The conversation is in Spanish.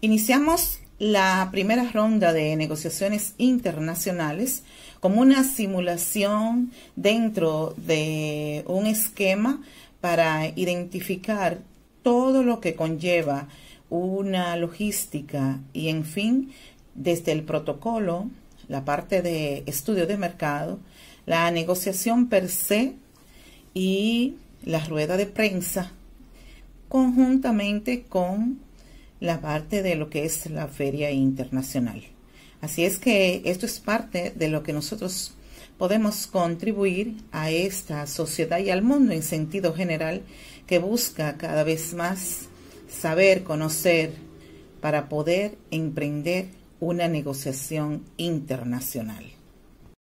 Iniciamos la primera ronda de negociaciones internacionales como una simulación dentro de un esquema para identificar todo lo que conlleva una logística y, en fin, desde el protocolo, la parte de estudio de mercado, la negociación per se y la rueda de prensa, conjuntamente con la parte de lo que es la feria internacional. Así es que esto es parte de lo que nosotros podemos contribuir a esta sociedad y al mundo en sentido general que busca cada vez más saber, conocer, para poder emprender una negociación internacional.